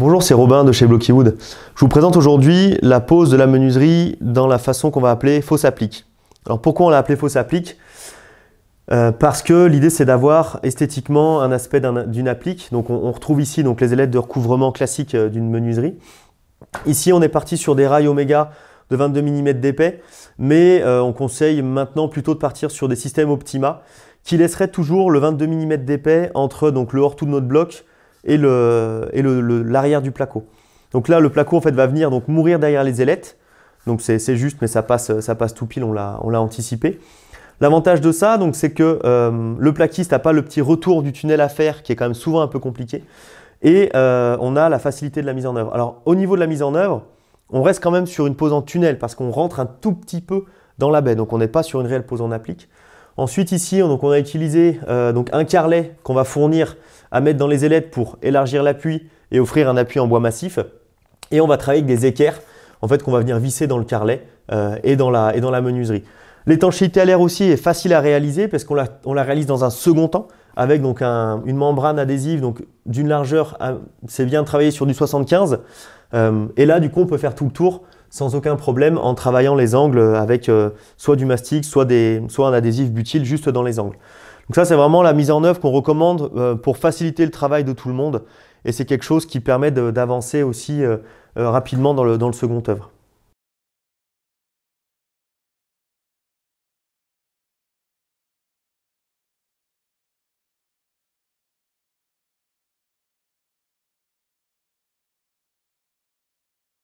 Bonjour, c'est Robin de chez Blockywood. Je vous présente aujourd'hui la pose de la menuiserie dans la façon qu'on va appeler fausse applique. Alors pourquoi on l'a appelée fausse applique euh, Parce que l'idée c'est d'avoir esthétiquement un aspect d'une applique. Donc on, retrouve ici donc, les ailettes de recouvrement classiques euh, d'une menuiserie. Ici on est parti sur des rails oméga de 22 mm d'épais, mais euh, on conseille maintenant plutôt de partir sur des systèmes Optima qui laisseraient toujours le 22 mm d'épais entre donc, le hors-tout de notre bloc et l'arrière le, et le, du placo. Donc là, le placo en fait va venir donc mourir derrière les ailettes. Donc c'est juste, mais ça passe, ça passe tout pile, on l'a anticipé. L'avantage de ça, donc, c'est que euh, le plaquiste n'a pas le petit retour du tunnel à faire, qui est quand même souvent un peu compliqué, et euh, on a la facilité de la mise en œuvre. Alors au niveau de la mise en œuvre, on reste quand même sur une pose en tunnel parce qu'on rentre un tout petit peu dans la baie, donc on n'est pas sur une réelle pose en applique. Ensuite ici, donc, on a utilisé euh, donc un carlet qu'on va fournir à mettre dans les ailettes pour élargir l'appui et offrir un appui en bois massif. Et on va travailler avec des équerres en fait qu'on va venir visser dans le carrelet euh, et, dans la, menuiserie. L'étanchéité à l'air aussi est facile à réaliser parce qu'on la, réalise dans un second temps avec donc une membrane adhésive donc d'une largeur, ah, c'est bien de travailler sur du 75. Euh, et là, du coup, on peut faire tout le tour sans aucun problème en travaillant les angles avec euh, soit du mastic, soit, soit un adhésif butyl juste dans les angles. Donc ça, c'est vraiment la mise en œuvre qu'on recommande euh, pour faciliter le travail de tout le monde. Et c'est quelque chose qui permet d'avancer aussi euh, euh, rapidement dans le, dans le second œuvre.